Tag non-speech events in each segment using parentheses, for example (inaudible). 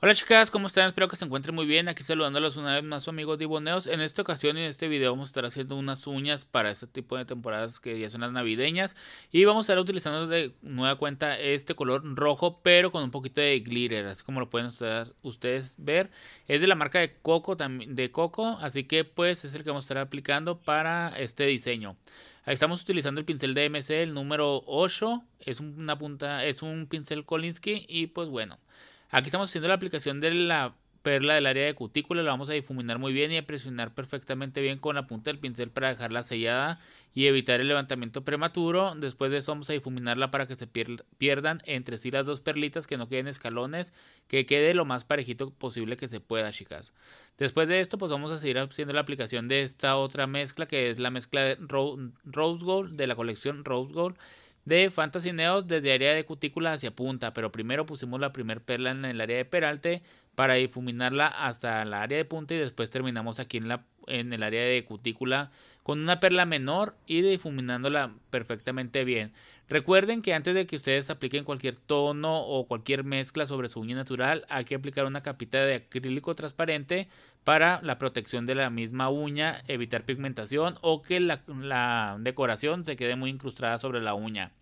Hola chicas, ¿cómo están? Espero que se encuentren muy bien. Aquí saludándolos una vez más su amigo Diboneos. En esta ocasión y en este video vamos a estar haciendo unas uñas para este tipo de temporadas que ya son las navideñas. Y vamos a estar utilizando de nueva cuenta este color rojo, pero con un poquito de glitter. Así como lo pueden ustedes ver. Es de la marca de Coco, de Coco así que pues es el que vamos a estar aplicando para este diseño. Ahí estamos utilizando el pincel DMC, el número 8. Es una punta, es un pincel Kolinsky y pues bueno. Aquí estamos haciendo la aplicación de la perla del área de cutícula, la vamos a difuminar muy bien y a presionar perfectamente bien con la punta del pincel para dejarla sellada y evitar el levantamiento prematuro. Después de eso vamos a difuminarla para que se pierdan entre sí las dos perlitas, que no queden escalones, que quede lo más parejito posible que se pueda, chicas. Después de esto pues vamos a seguir haciendo la aplicación de esta otra mezcla que es la mezcla de Rose Gold de la colección Rose Gold de Fantasy Neos desde área de cutícula hacia punta, pero primero pusimos la primera perla en el área de peralte para difuminarla hasta la área de punta y después terminamos aquí en, la, en el área de cutícula con una perla menor y difuminándola perfectamente bien. Recuerden que antes de que ustedes apliquen cualquier tono o cualquier mezcla sobre su uña natural, hay que aplicar una capita de acrílico transparente para la protección de la misma uña, evitar pigmentación o que la decoración se quede muy incrustada sobre la uña.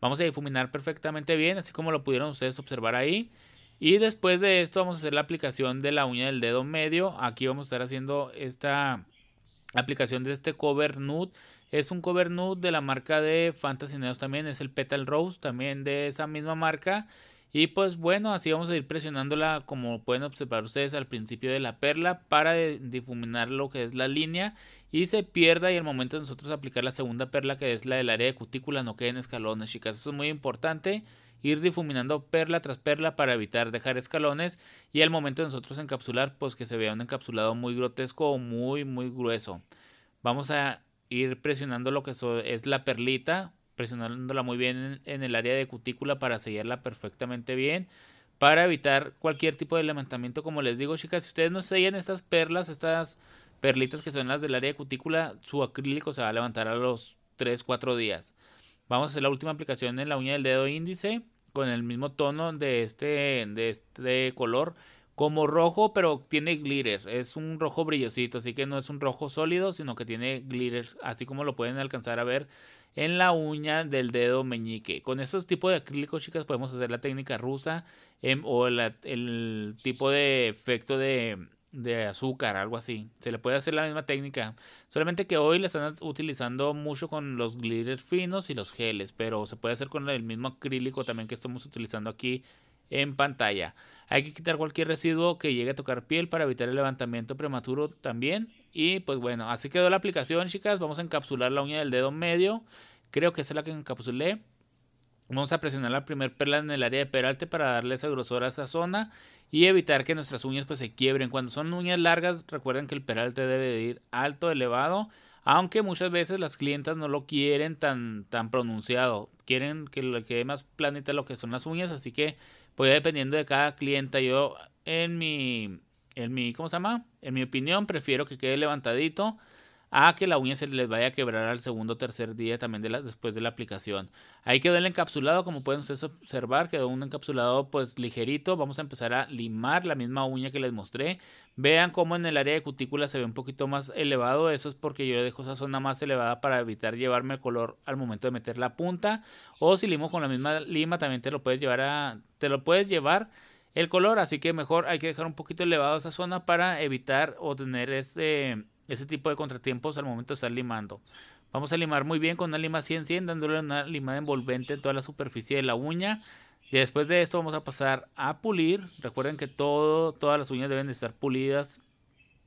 Vamos a difuminar perfectamente bien, así como lo pudieron ustedes observar ahí. Y después de esto vamos a hacer la aplicación de la uña del dedo medio. Aquí vamos a estar haciendo esta aplicación de este cover nude. Es un cover nude de la marca de Fantasy Neos también, es el Petal Rose, también de esa misma marca. Y pues bueno, así vamos a ir presionándola como pueden observar ustedes al principio de la perla para difuminar lo que es la línea y se pierda y al momento de nosotros aplicar la segunda perla que es la del área de cutícula no queden escalones chicas, eso es muy importante ir difuminando perla tras perla para evitar dejar escalones y al momento de nosotros encapsular pues que se vea un encapsulado muy grotesco o muy muy grueso vamos a ir presionando lo que es la perlita presionándola muy bien en, el área de cutícula para sellarla perfectamente bien para evitar cualquier tipo de levantamiento. Como les digo, chicas, si ustedes no sellan estas perlas, estas perlitas que son las del área de cutícula, su acrílico se va a levantar a los 3-4 días. Vamos a hacer la última aplicación en la uña del dedo índice con el mismo tono de este, de este color como rojo, pero tiene glitter. Es un rojo brillosito, así que no es un rojo sólido, sino que tiene glitter, así como lo pueden alcanzar a ver en la uña del dedo meñique. Con esos tipos de acrílicos, chicas, podemos hacer la técnica rusa em, o el tipo de efecto de, de azúcar, algo así. Se le puede hacer la misma técnica. Solamente que hoy la están utilizando mucho con los glitter finos y los geles, pero se puede hacer con el mismo acrílico también que estamos utilizando aquí en pantalla. Hay que quitar cualquier residuo que llegue a tocar piel para evitar el levantamiento prematuro también. Y pues bueno, así quedó la aplicación, chicas. Vamos a encapsular la uña del dedo medio. Creo que esa es la que encapsulé. Vamos a presionar la primer perla en el área de peralte para darle esa grosor a esa zona y evitar que nuestras uñas pues se quiebren. Cuando son uñas largas, recuerden que el peralte debe de ir alto, elevado, aunque muchas veces las clientas no lo quieren tan, tan pronunciado. Quieren que le quede más planita lo que son las uñas, así que pues dependiendo de cada cliente, yo en mi, en mi, ¿cómo se llama? En mi opinión, prefiero que quede levantadito a que la uña se les vaya a quebrar al segundo o tercer día también de la, después de la aplicación. Ahí quedó el encapsulado, como pueden ustedes observar, quedó un encapsulado pues ligerito. Vamos a empezar a limar la misma uña que les mostré. Vean cómo en el área de cutícula se ve un poquito más elevado. Eso es porque yo le dejo esa zona más elevada para evitar llevarme el color al momento de meter la punta. O si limo con la misma lima también te lo puedes llevar a... Te lo puedes llevar el color, así que mejor hay que dejar un poquito elevado esa zona para evitar o tener ese ese tipo de contratiempos al momento de estar limando. Vamos a limar muy bien con una lima 100-100, dándole una limada envolvente en toda la superficie de la uña. Y después de esto vamos a pasar a pulir. Recuerden que todo, todas las uñas deben de estar pulidas.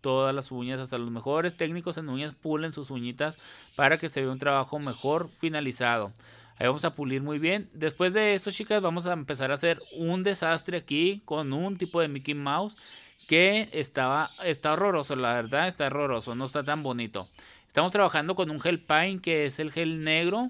Todas las uñas, hasta los mejores técnicos en uñas pulen sus uñitas para que se vea un trabajo mejor finalizado. Ahí vamos a pulir muy bien. Después de esto, chicas, vamos a empezar a hacer un desastre aquí con un tipo de Mickey Mouse que estaba, está horroroso, la verdad está horroroso, no está tan bonito. Estamos trabajando con un gel pine que es el gel negro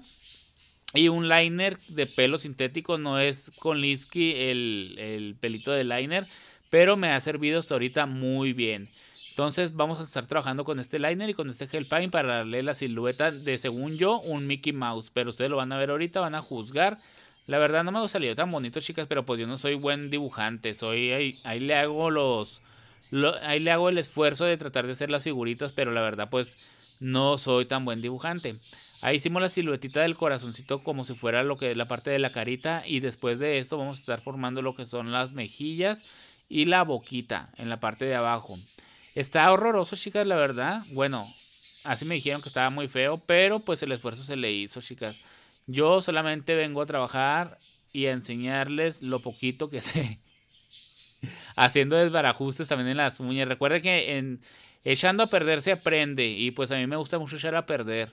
y un liner de pelo sintético, no es con Lisky el, el pelito de liner, pero me ha servido hasta ahorita muy bien. Entonces vamos a estar trabajando con este liner y con este gel paint para darle la silueta de, según yo, un Mickey Mouse. Pero ustedes lo van a ver ahorita, van a juzgar. La verdad no me ha salido tan bonito, chicas, pero pues yo no soy buen dibujante. Soy ahí, le hago los ahí le hago el esfuerzo de tratar de hacer las figuritas, pero la verdad pues no soy tan buen dibujante. Ahí hicimos la siluetita del corazoncito como si fuera lo que es la parte de la carita y después de esto vamos a estar formando lo que son las mejillas y la boquita en la parte de abajo. Está horroroso, chicas, la verdad. Bueno, así me dijeron que estaba muy feo, pero pues el esfuerzo se le hizo, chicas. Yo solamente vengo a trabajar y a enseñarles lo poquito que (laughs) sé. Haciendo desbarajustes también en las uñas. Recuerden que en, echando a perder se aprende y pues a mí me gusta mucho echar a perder.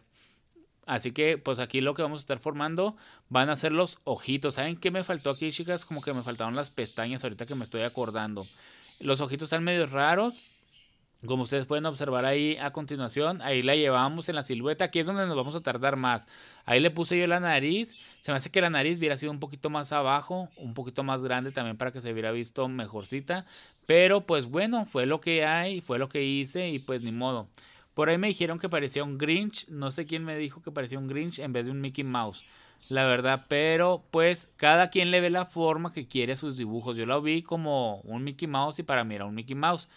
Así que pues aquí lo que vamos a estar formando van a ser los ojitos. ¿Saben qué me faltó aquí chicas? Como que me faltaron las pestañas ahorita que me estoy acordando. Los ojitos están medio raros como ustedes pueden observar ahí a continuación, ahí la llevamos en la silueta. Aquí es donde nos vamos a tardar más. Ahí le puse yo la nariz. Se me hace que la nariz hubiera sido un poquito más abajo, un poquito más grande también para que se hubiera visto mejorcita. Pero pues bueno, fue lo que hay, fue lo que hice y pues ni modo. Por ahí me dijeron que parecía un Grinch. No sé quién me dijo que parecía un Grinch en vez de un Mickey Mouse. La verdad, pero pues cada quien le ve la forma que quiere a sus dibujos. Yo la vi como un Mickey Mouse y para mí era un Mickey Mouse.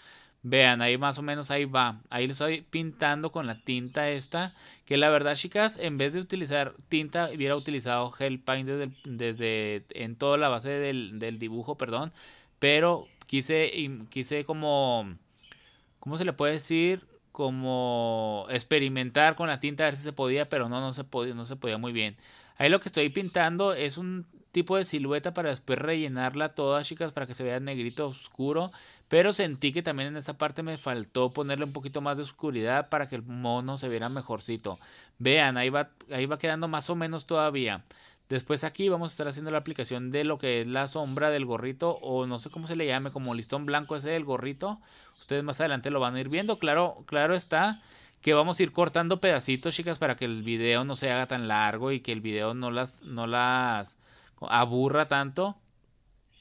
Vean, ahí más o menos ahí va. Ahí le estoy pintando con la tinta esta. Que la verdad, chicas, en vez de utilizar tinta, hubiera utilizado gel paint desde, en toda la base del, del, dibujo, perdón. Pero quise, quise como, ¿cómo se le puede decir? Como experimentar con la tinta a ver si se podía, pero no, no se podía, no se podía muy bien. Ahí lo que estoy pintando es un, tipo de silueta para después rellenarla toda, chicas, para que se vea negrito oscuro. Pero sentí que también en esta parte me faltó ponerle un poquito más de oscuridad para que el mono se viera mejorcito. Vean, ahí va, ahí va quedando más o menos todavía. Después aquí vamos a estar haciendo la aplicación de lo que es la sombra del gorrito o no sé cómo se le llame, como listón blanco ese del gorrito. Ustedes más adelante lo van a ir viendo. Claro, claro está que vamos a ir cortando pedacitos, chicas, para que el video no se haga tan largo y que el video no las, no las, aburra tanto.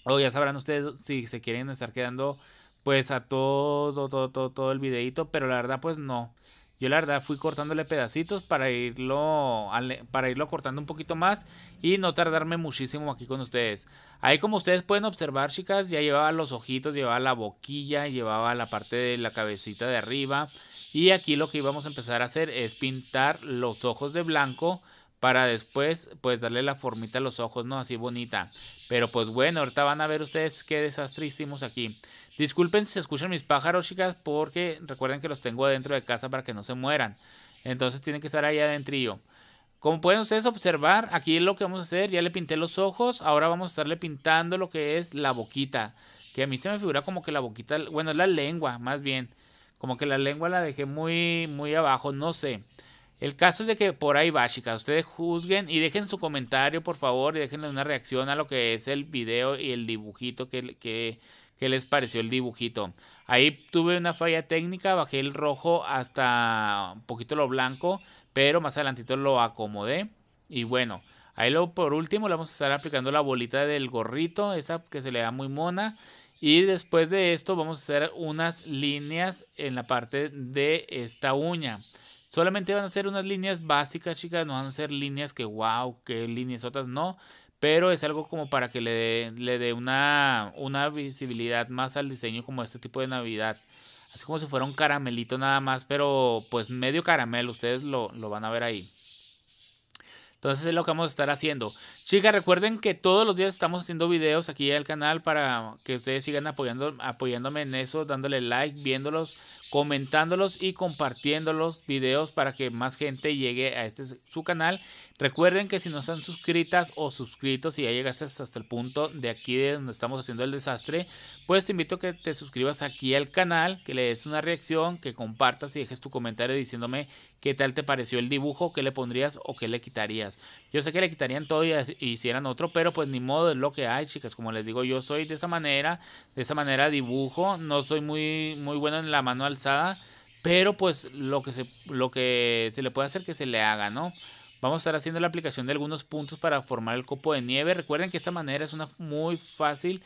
O ya sabrán ustedes si se quieren estar quedando pues a todo, todo, todo, todo el videito, pero la verdad pues no. Yo la verdad fui cortándole pedacitos para irlo, para irlo cortando un poquito más y no tardarme muchísimo aquí con ustedes. Ahí como ustedes pueden observar, chicas, ya llevaba los ojitos, llevaba la boquilla, llevaba la parte de la cabecita de arriba. Y aquí lo que íbamos a empezar a hacer es pintar los ojos de blanco para después pues darle la formita a los ojos, ¿no? Así bonita. Pero pues bueno, ahorita van a ver ustedes qué desastre hicimos aquí. Disculpen si se escuchan mis pájaros, chicas, porque recuerden que los tengo adentro de casa para que no se mueran. Entonces tienen que estar ahí adentrillo. Como pueden ustedes observar, aquí es lo que vamos a hacer. Ya le pinté los ojos, ahora vamos a estarle pintando lo que es la boquita. Que a mí se me figura como que la boquita, bueno, es la lengua, más bien. Como que la lengua la dejé muy, muy abajo, no sé. El caso es de que por ahí va, chicas. Ustedes juzguen y dejen su comentario, por favor, y déjenle una reacción a lo que es el video y el dibujito que, les pareció el dibujito. Ahí tuve una falla técnica, bajé el rojo hasta un poquito lo blanco, pero más adelantito lo acomodé. Y bueno, ahí lo por último le vamos a estar aplicando la bolita del gorrito, esa que se le da muy mona. Y después de esto vamos a hacer unas líneas en la parte de esta uña. Solamente van a ser unas líneas básicas, chicas, no van a ser líneas que wow, que líneas otras no, pero es algo como para que le dé le dé una, visibilidad más al diseño como este tipo de Navidad. Así como si fuera un caramelito nada más, pero pues medio caramelo, ustedes lo, lo van a ver ahí. Entonces es lo que vamos a estar haciendo. Chicas, recuerden que todos los días estamos haciendo videos aquí al canal para que ustedes sigan apoyando, apoyándome en eso, dándole like, viéndolos, comentándolos y compartiendo los videos para que más gente llegue a este su canal. Recuerden que si no están suscritas o suscritos y ya llegaste hasta el punto de aquí de donde estamos haciendo el desastre, pues te invito a que te suscribas aquí al canal, que le des una reacción, que compartas y dejes tu comentario diciéndome qué tal te pareció el dibujo, qué le pondrías o qué le quitarías. Yo sé que le quitarían todo y así hicieran otro, pero pues ni modo es lo que hay, chicas. Como les digo, yo soy de esa manera, de esa manera dibujo, no soy muy, muy bueno en la mano alzada, pero pues lo que se, lo que se le puede hacer que se le haga, ¿no? Vamos a estar haciendo la aplicación de algunos puntos para formar el copo de nieve. Recuerden que esta manera es una muy fácil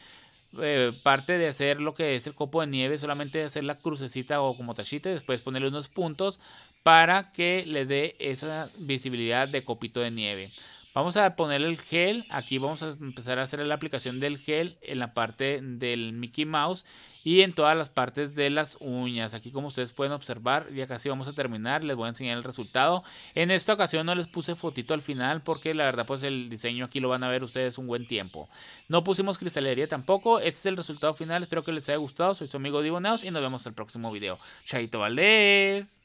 eh, parte de hacer lo que es el copo de nieve, solamente hacer la crucecita o como tachita después ponerle unos puntos para que le dé esa visibilidad de copito de nieve. Vamos a poner el gel. Aquí vamos a empezar a hacer la aplicación del gel en la parte del Mickey Mouse y en todas las partes de las uñas. Aquí como ustedes pueden observar, ya casi vamos a terminar. Les voy a enseñar el resultado. En esta ocasión no les puse fotito al final porque la verdad pues el diseño aquí lo van a ver ustedes un buen tiempo. No pusimos cristalería tampoco. Este es el resultado final. Espero que les haya gustado. Soy su amigo Diboneos y nos vemos en el próximo video. Chaito Valdés.